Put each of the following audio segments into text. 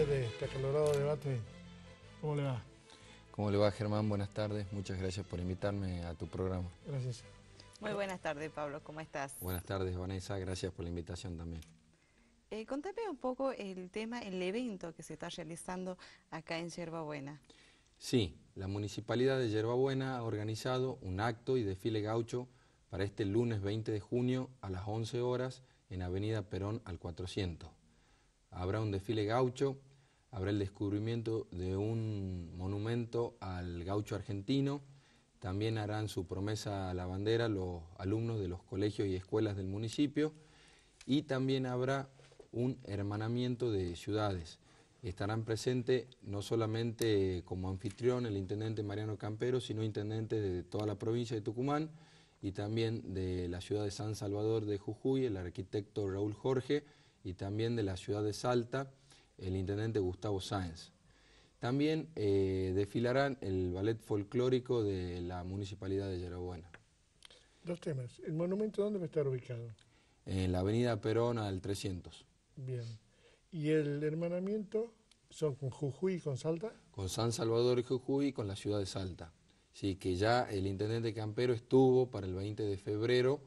de este acalorado debate. ¿Cómo le va? ¿Cómo le va, Germán? Buenas tardes. Muchas gracias por invitarme a tu programa. Gracias. Muy buenas tardes, Pablo. ¿Cómo estás? Buenas tardes, Vanessa. Gracias por la invitación también. Eh, contame un poco el tema, el evento que se está realizando acá en Yerbabuena. Sí, la Municipalidad de Yerbabuena ha organizado un acto y desfile gaucho para este lunes 20 de junio a las 11 horas en Avenida Perón al 400. Habrá un desfile gaucho habrá el descubrimiento de un monumento al gaucho argentino. También harán su promesa a la bandera los alumnos de los colegios y escuelas del municipio. Y también habrá un hermanamiento de ciudades. Estarán presentes no solamente como anfitrión el intendente Mariano Campero, sino intendentes de toda la provincia de Tucumán y también de la ciudad de San Salvador de Jujuy, el arquitecto Raúl Jorge, y también de la ciudad de Salta, el intendente Gustavo Sáenz. También eh, desfilarán el ballet folclórico de la municipalidad de Yerabuena. Dos temas. ¿El monumento dónde va a estar ubicado? En la avenida Perón al 300. Bien. ¿Y el hermanamiento son con Jujuy y con Salta? Con San Salvador y Jujuy y con la ciudad de Salta. Sí, que ya el intendente Campero estuvo para el 20 de febrero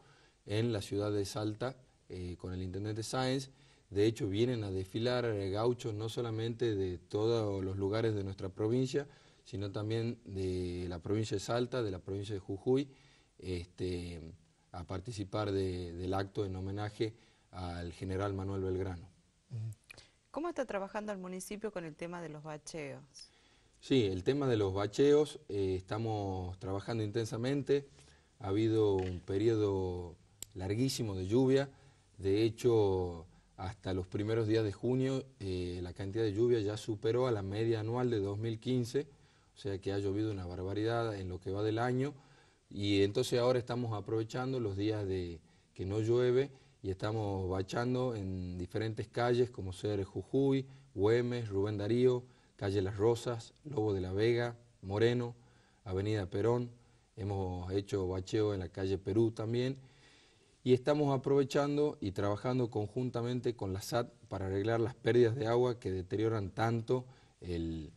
en la ciudad de Salta eh, con el intendente Sáenz de hecho, vienen a desfilar eh, gauchos no solamente de todos los lugares de nuestra provincia, sino también de la provincia de Salta, de la provincia de Jujuy, este, a participar del acto en homenaje al general Manuel Belgrano. ¿Cómo está trabajando el municipio con el tema de los bacheos? Sí, el tema de los bacheos eh, estamos trabajando intensamente. Ha habido un periodo larguísimo de lluvia. De hecho, hasta los primeros días de junio eh, la cantidad de lluvia ya superó a la media anual de 2015, o sea que ha llovido una barbaridad en lo que va del año y entonces ahora estamos aprovechando los días de que no llueve y estamos bachando en diferentes calles como ser Jujuy, Güemes, Rubén Darío, calle Las Rosas, Lobo de la Vega, Moreno, Avenida Perón, hemos hecho bacheo en la calle Perú también y estamos aprovechando y trabajando conjuntamente con la SAT para arreglar las pérdidas de agua que deterioran tanto el,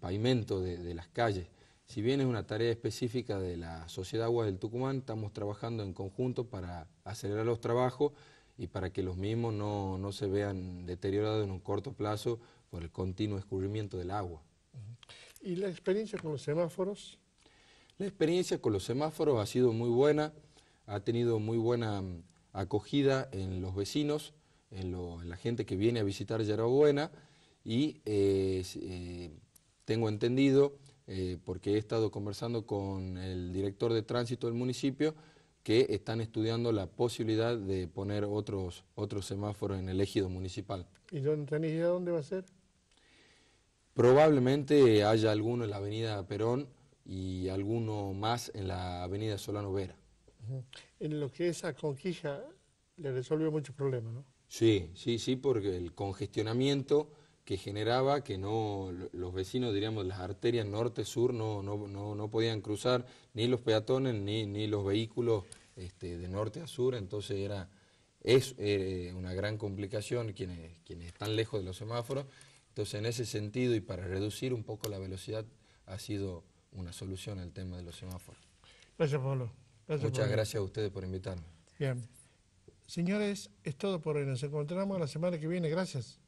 pavimento de, las calles. Si bien es una tarea específica de la Sociedad Aguas del Tucumán, estamos trabajando en conjunto para acelerar los trabajos y para que los mismos no, se vean deteriorados en un corto plazo por el continuo descubrimiento del agua. ¿Y la experiencia con los semáforos? La experiencia con los semáforos ha sido muy buena ha tenido muy buena mm, acogida en los vecinos, en, la gente que viene a visitar Yarabuena y eh, eh, tengo entendido, eh, porque he estado conversando con el director de tránsito del municipio, que están estudiando la posibilidad de poner otros, otros semáforos en el ejido municipal. ¿Y dónde dónde va a ser? Probablemente haya alguno en la avenida Perón y alguno más en la avenida Solano Vera. En lo que esa a Conquija le resolvió muchos problemas, ¿no? Sí, sí, sí, porque el congestionamiento que generaba que no los vecinos, diríamos, las arterias norte-sur no, no, podían cruzar ni los peatones ni, ni los vehículos este, de norte a sur, entonces era, es eh, una gran complicación quienes, quienes están lejos de los semáforos. Entonces, en ese sentido y para reducir un poco la velocidad, ha sido una solución al tema de los semáforos. Gracias, Pablo. Muchas gracias a ustedes por invitarme. Bien. Señores, es todo por hoy. Nos encontramos la semana que viene. Gracias.